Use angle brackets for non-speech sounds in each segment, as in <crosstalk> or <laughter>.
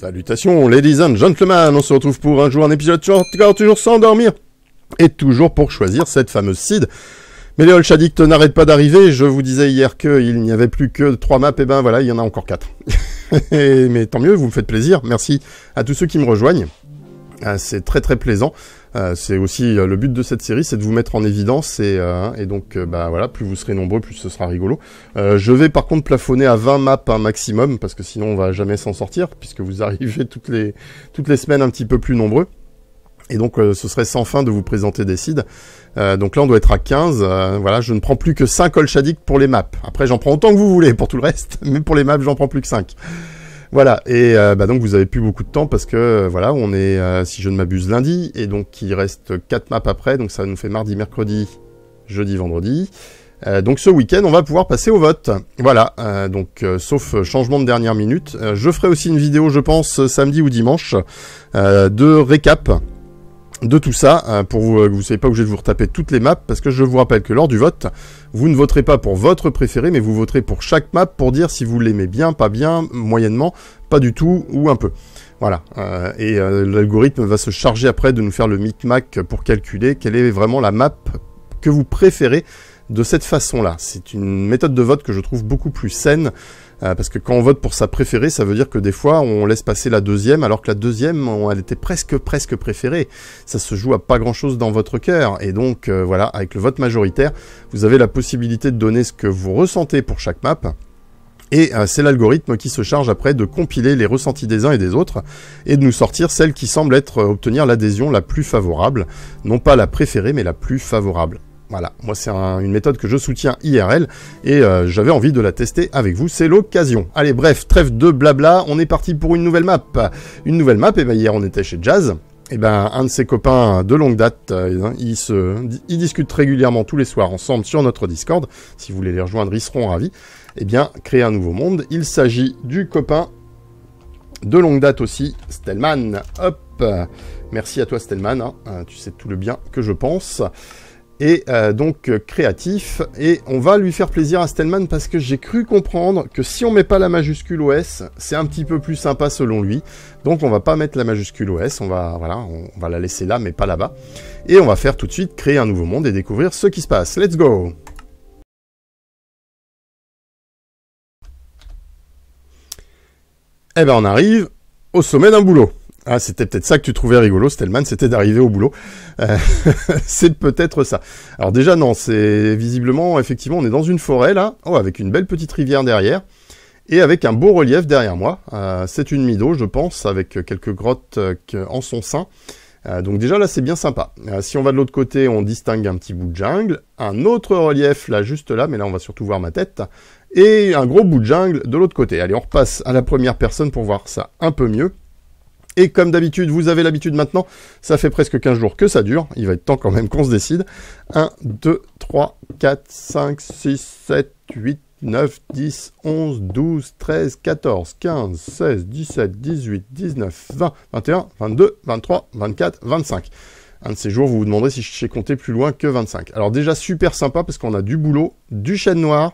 Salutations, ladies and gentlemen, on se retrouve pour un jour un épisode toujours, toujours sans dormir et toujours pour choisir cette fameuse seed. Mais les All n'arrêtent pas d'arriver, je vous disais hier qu'il n'y avait plus que 3 maps, et eh ben voilà, il y en a encore quatre. <laughs> mais tant mieux, vous me faites plaisir, merci à tous ceux qui me rejoignent. Ah, c'est très très plaisant. Euh, c'est aussi euh, le but de cette série, c'est de vous mettre en évidence et, euh, et donc bah voilà, plus vous serez nombreux, plus ce sera rigolo. je vais par contre plafonner à 20 maps un hein, maximum parce que sinon on va jamais s'en sortir puisque vous <laughs> arrivez toutes les toutes les semaines un petit peu plus nombreux. Et donc ce serait sans fin de vous présenter des seeds. donc là on doit être à 15. voilà, je ne prends plus que 5 Olshadik pour les maps. Après j'en prends autant que vous voulez pour tout le reste, <laughs> mais pour les maps j'en prends plus que 5. Voilà, et euh, bah donc vous avez plus beaucoup de temps parce que euh, voilà, on est, euh, si je ne m'abuse, lundi, et donc il reste 4 maps après, donc ça nous fait mardi, mercredi, jeudi, vendredi. donc ce week-end, on va pouvoir passer au vote. Voilà, donc sauf changement de dernière minute. je ferai aussi une vidéo, je pense, samedi ou dimanche, de récap de tout ça, euh, pour vous, euh, vous ne soyez pas obligé de vous retaper toutes les maps, parce que je vous rappelle que lors du vote, vous ne voterez pas pour votre préféré, mais vous voterez pour chaque map pour dire si vous l'aimez bien, pas bien, moyennement, pas du tout ou un peu. Voilà. Euh, et l'algorithme va se charger après de nous faire le micmac pour calculer quelle est vraiment la map que vous préférez de cette façon-là. C'est une méthode de vote que je trouve beaucoup plus saine euh, parce que quand on vote pour sa préférée, ça veut dire que des fois, on laisse passer la deuxième, alors que la deuxième, elle était presque, presque préférée. Ça se joue à pas grand-chose dans votre cœur. Et donc, euh, voilà, avec le vote majoritaire, vous avez la possibilité de donner ce que vous ressentez pour chaque map. Et euh, c'est l'algorithme qui se charge après de compiler les ressentis des uns et des autres et de nous sortir celle qui semble être obtenir l'adhésion la plus favorable, non pas la préférée mais la plus favorable. Voilà, moi c'est une méthode que je soutiens IRL et euh, j'avais envie de la tester avec vous, c'est l'occasion. Allez bref, trêve de blabla, on est parti pour une nouvelle map. Une nouvelle map, et eh bien hier on était chez Jazz. Et eh ben un de ses copains de longue date, euh, eh ben, ils, se, discutent régulièrement tous les soirs ensemble sur notre Discord. Si vous voulez les rejoindre, ils seront ravis. Et bien, créer un nouveau monde, il s'agit du copain de longue date aussi, Stellman. Hop Merci à toi Stellman, hein. euh, tu sais tout le bien que je pense et euh, donc euh, créatif. Et on va lui faire plaisir à Stellman parce que j'ai cru comprendre que si on met pas la majuscule OS, c'est un petit peu plus sympa selon lui. Donc on va pas mettre la majuscule OS, on va, voilà, on va la laisser là mais pas là-bas. Et on va faire tout de suite créer un nouveau monde et découvrir ce qui se passe. Let's go Et eh ben on arrive au sommet d'un boulot. Ah, c'était peut-être ça que tu trouvais rigolo, Stelman, c'était d'arriver au boulot. Euh, <laughs> c'est peut-être ça. Alors déjà, non, c'est visiblement, effectivement, on est dans une forêt là, oh, avec une belle petite rivière derrière, et avec un beau relief derrière moi. Euh, c'est une mido, je pense, avec quelques grottes euh, en son sein. donc déjà là, c'est bien sympa. si on va de l'autre côté, on distingue un petit bout de jungle, un autre relief là, juste là, mais là, on va surtout voir ma tête, et un gros bout de jungle de l'autre côté. Allez, on repasse à la première personne pour voir ça un peu mieux. Et comme d'habitude, vous avez l'habitude maintenant, ça fait presque 15 jours que ça dure. Il va être temps quand même qu'on se décide. 1, 2, 3, 4, 5, 6, 7, 8, 9, 10, 11, 12, 13, 14, 15, 16, 17, 18, 19, 20, 21, 22, 23, 24, 25. Un de ces jours, vous vous demanderez si je sais compter plus loin que 25. Alors déjà, super sympa parce qu'on a du boulot, du chêne noir,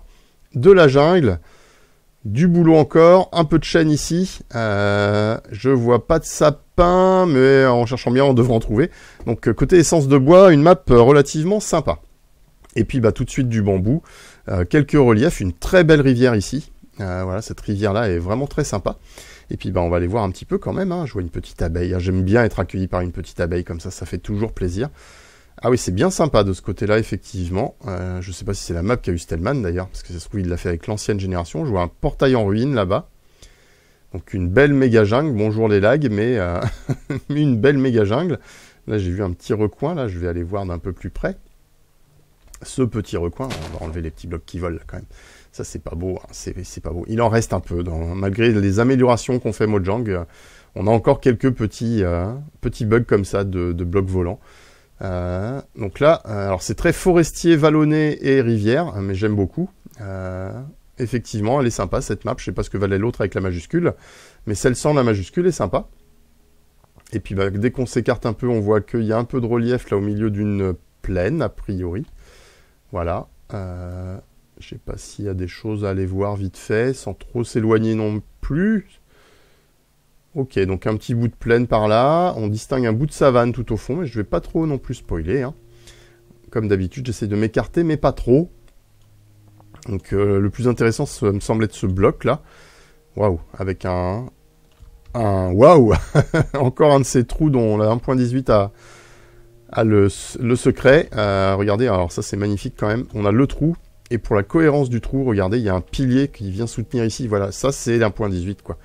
de la jungle, du boulot encore, un peu de chêne ici. Euh, je vois pas de sapin, mais en cherchant bien, on devrait en trouver. Donc euh, côté essence de bois, une map euh, relativement sympa. Et puis bah, tout de suite du bambou, quelques reliefs, une très belle rivière ici. voilà, cette rivière-là est vraiment très sympa. Et puis bah, on va aller voir un petit peu quand même. Hein. Je vois une petite abeille. Ah, j'aime bien être accueilli par une petite abeille comme ça, ça fait toujours plaisir. Ah oui, c'est bien sympa de ce côté-là, effectivement. Je euh, je sais pas si c'est la map qu'a eu Stellman d'ailleurs, parce que ça se trouve, il l'a fait avec l'ancienne génération. Je vois un portail en ruine là-bas. Donc une belle méga jungle. Bonjour les lags, mais euh, <laughs> une belle méga jungle. Là, j'ai vu un petit recoin. Là, je vais aller voir d'un peu plus près. Ce petit recoin, on va enlever les petits blocs qui volent là, quand même. Ça, c'est pas beau. Hein. C'est pas beau. Il en reste un peu. malgré les améliorations qu'on fait Mojang, on a encore quelques petits, euh, petits bugs comme ça de blocs volants. Euh, donc là, euh, alors c'est très forestier, vallonné et rivière, hein, mais j'aime beaucoup. Euh, effectivement, elle est sympa cette map. Je sais pas ce que valait l'autre avec la majuscule, mais celle sans la majuscule est sympa. Et puis bah, dès qu'on s'écarte un peu, on voit qu'il y a un peu de relief là au milieu d'une plaine, a priori. Voilà. Euh, je sais pas s'il y a des choses à aller voir vite fait, sans trop s'éloigner non plus. Ok, donc un petit bout de plaine par là. On distingue un bout de savane tout au fond, mais je vais pas trop non plus spoiler. Hein. Comme d'habitude, j'essaie de m'écarter, mais pas trop. Donc euh, le plus intéressant, ça me semble être ce bloc là. Waouh, avec un... Un... Waouh <laughs> Encore un de ces trous dont la 1.18 a, le, le secret. Euh, regardez, alors ça c'est magnifique quand même. On a le trou, et pour la cohérence du trou, regardez, il y a un pilier qui vient soutenir ici. Voilà, ça c'est 1.18, quoi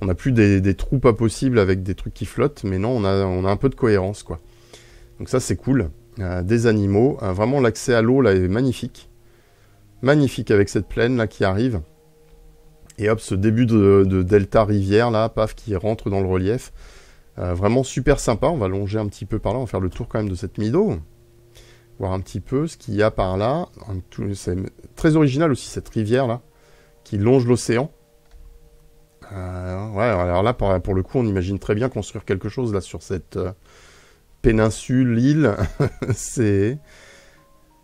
on n'a plus des, trous pas possibles avec des trucs qui flottent, mais non, on a, un peu de cohérence, quoi. Donc ça, c'est cool. Euh, des animaux. Euh, vraiment, l'accès à l'eau, là, est magnifique. Magnifique avec cette plaine, là, qui arrive. Et hop, ce début de, delta rivière, là, paf, qui rentre dans le relief. Euh, vraiment super sympa. On va longer un petit peu par là. On va faire le tour, quand même, de cette mido, Voir un petit peu ce qu'il y a par là. C'est très original aussi, cette rivière, là, qui longe l'océan. Euh, ouais, alors là, pour, le coup, on imagine très bien construire quelque chose là sur cette euh, péninsule, l'île. <laughs> c'est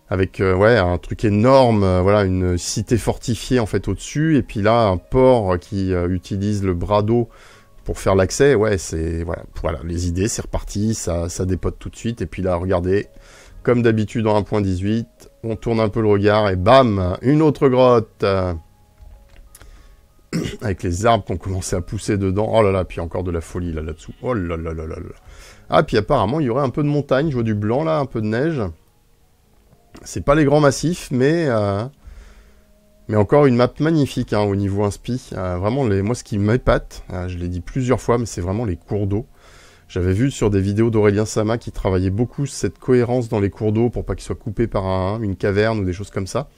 avec euh, ouais un truc énorme, voilà une cité fortifiée en fait au-dessus, et puis là un port qui utilise le bras d'eau pour faire l'accès. Ouais, c'est voilà, voilà, les idées, c'est reparti, ça ça dépote tout de suite, et puis là, regardez, comme d'habitude en 1.18, on tourne un peu le regard et bam, une autre grotte. <clears throat> avec les arbres qui ont commencé à pousser dedans. Oh là là, puis encore de la folie là là-dessous. Oh là là là là là. Ah, puis apparemment, il y aurait un peu de montagne. Je vois du blanc là, un peu de neige. C'est pas les grands massifs, mais euh, mais encore une map magnifique hein, au niveau inspi. Euh, vraiment, les, moi, ce qui m'épate, euh, je l'ai dit plusieurs fois, mais c'est vraiment les cours d'eau. J'avais vu sur des vidéos d'Aurélien Sama qui travaillait beaucoup cette cohérence dans les cours d'eau pour pas qu'ils soient coupés par une caverne ou des choses comme ça.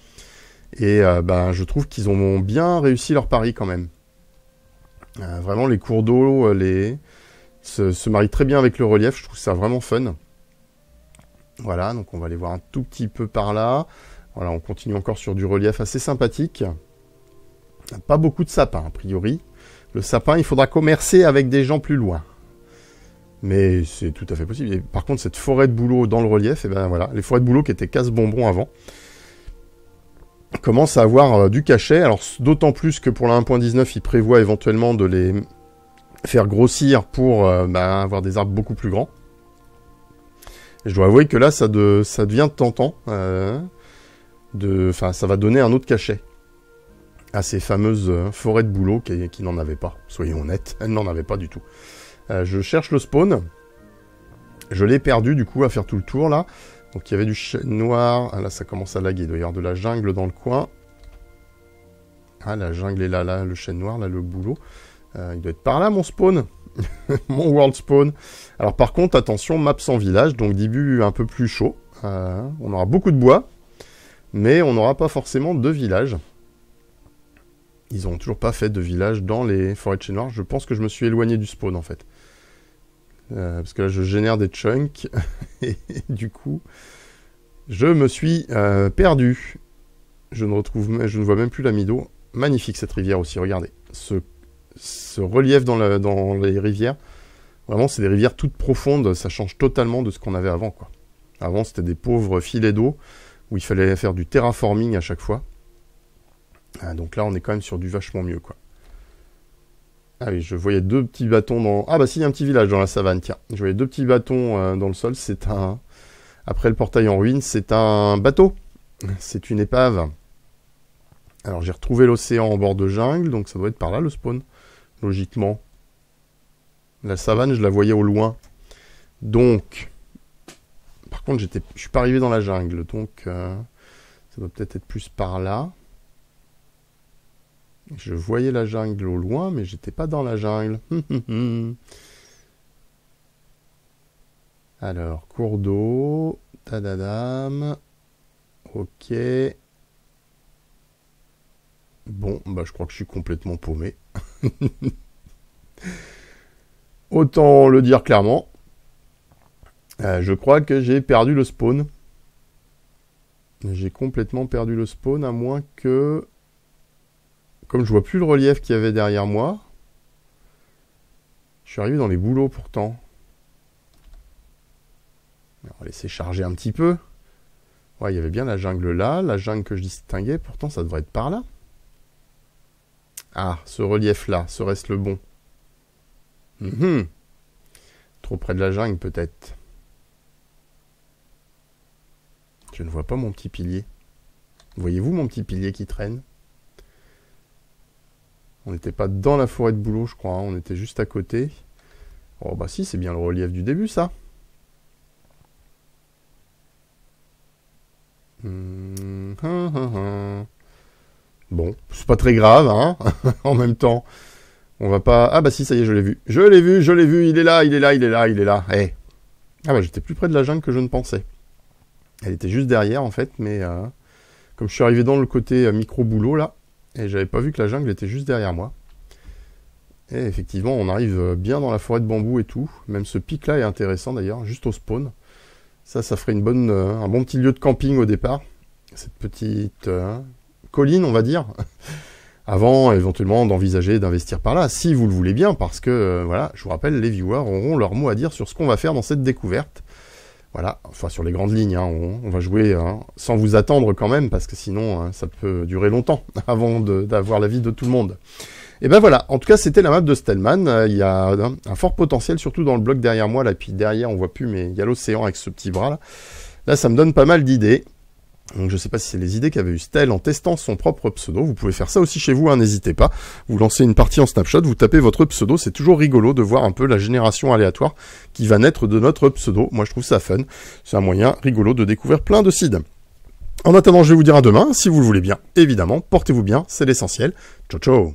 Et ben, je trouve qu'ils ont bien réussi leur pari quand même. Euh, vraiment, les cours d'eau euh, les... se, marient très bien avec le relief. Je trouve ça vraiment fun. Voilà, donc on va aller voir un tout petit peu par là. Voilà, on continue encore sur du relief assez sympathique. Pas beaucoup de sapins, a priori. Le sapin, il faudra commercer avec des gens plus loin. Mais c'est tout à fait possible. par contre, cette forêt de boulot dans le relief, et eh ben voilà, les forêts de boulot qui étaient casse-bonbons avant, commence à avoir euh, du cachet. Alors d'autant plus que pour la 1.19, il prévoit éventuellement de les faire grossir pour euh, bah, avoir des arbres beaucoup plus grands. je dois avouer que là, ça, devient tentant. Euh, ça va donner un autre cachet à ces fameuses euh, forêts de boulot qui, n'en avaient pas. Soyons honnêtes, <laughs> elles n'en avaient pas du tout. je cherche le spawn. Je l'ai perdu du coup à faire tout le tour là. Donc il y avait du chêne noir. Ah, là, ça commence à laguer. Il doit y avoir de la jungle dans le coin. Ah, la jungle est là, là, le chêne noir, là, le boulot. Euh, il doit être par là, mon spawn. <laughs> mon world spawn. Alors par contre, attention, map sans village. Donc début un peu plus chaud. Euh, on aura beaucoup de bois. Mais on n'aura pas forcément de village. Ils n'ont toujours pas fait de village dans les forêts de chêne noir. Je pense que je me suis éloigné du spawn, en fait. Euh, parce que là, je génère des chunks. <laughs> et du coup, je me suis euh, perdu. Je ne, retrouve, je ne vois même plus la d'eau. Magnifique cette rivière aussi, regardez. Ce, relief dans, les rivières. Vraiment, c'est des rivières toutes profondes. Ça change totalement de ce qu'on avait avant. Quoi. Avant, c'était des pauvres filets d'eau où il fallait faire du terraforming à chaque fois. Ah, donc là, on est quand même sur du vachement mieux. quoi. Ah oui, je voyais deux petits bâtons dans... Ah bah si, il y a un petit village dans la savane, tiens. Je voyais deux petits bâtons euh, dans le sol, c'est un... Après le portail en ruine, c'est un bateau. C'est une épave. Alors j'ai retrouvé l'océan en bord de jungle, donc ça doit être par là le spawn, logiquement. La savane, je la voyais au loin. Donc... Par contre, je suis pas arrivé dans la jungle, donc... Euh, ça doit peut-être être plus par là. Je voyais la jungle au loin, mais j'étais pas dans la jungle. <laughs> Alors, cours d'eau. Tadadam. Ok. Bon, bah je crois que je suis complètement paumé. <laughs> Autant le dire clairement. Euh, je crois que j'ai perdu le spawn. J'ai complètement perdu le spawn, à moins que comme je vois plus le relief qu'il y avait derrière moi, je suis arrivé dans les boulots pourtant. On va laisser charger un petit peu. Ouais, il y avait bien la jungle là, la jungle que je distinguais, pourtant ça devrait être par là. Ah, ce relief là, serait-ce le bon mhm. Trop près de la jungle peut-être. Je ne vois pas mon petit pilier. Voyez-vous mon petit pilier qui traîne on n'était pas dans la forêt de boulot, je crois. Hein. On était juste à côté. Oh bah si, c'est bien le relief du début, ça. Hum, hum, hum, bon, c'est pas très grave, hein. <laughs> en même temps, on va pas... Ah bah si, ça y est, je l'ai vu. Je l'ai vu, je l'ai vu, il est là, il est là, il est là, il est là. Eh. Ah bah j'étais plus près de la jungle que je ne pensais. Elle était juste derrière, en fait, mais... Euh, comme je suis arrivé dans le côté euh, micro-boulot, là, et j'avais pas vu que la jungle était juste derrière moi. Et effectivement, on arrive euh, bien dans la forêt de bambou et tout. Même ce pic là est intéressant d'ailleurs, juste au spawn. Ça, ça ferait une bonne, euh, un bon petit lieu de camping au départ. Cette petite euh, colline, on va dire. <laughs> Avant éventuellement d'envisager d'investir par là, si vous le voulez bien, parce que voilà, je vous rappelle, les viewers auront leur mot à dire sur ce qu'on va faire dans cette découverte. Voilà, enfin sur les grandes lignes, hein, on, va jouer hein, sans vous attendre quand même, parce que sinon hein, ça peut durer longtemps <laughs> avant d'avoir l'avis de tout le monde. Et ben voilà, en tout cas c'était la map de Stellman, euh, il y a un, fort potentiel, surtout dans le bloc derrière moi, là, puis derrière on voit plus, mais il y a l'océan avec ce petit bras là. Là ça me donne pas mal d'idées. Donc je ne sais pas si c'est les idées qu'avait eu Stell en testant son propre pseudo. Vous pouvez faire ça aussi chez vous, hein, n'hésitez pas. Vous lancez une partie en snapshot, vous tapez votre pseudo. C'est toujours rigolo de voir un peu la génération aléatoire qui va naître de notre pseudo. Moi je trouve ça fun. C'est un moyen rigolo de découvrir plein de sides. En attendant, je vais vous dire à demain, si vous le voulez bien. Évidemment, portez-vous bien, c'est l'essentiel. Ciao ciao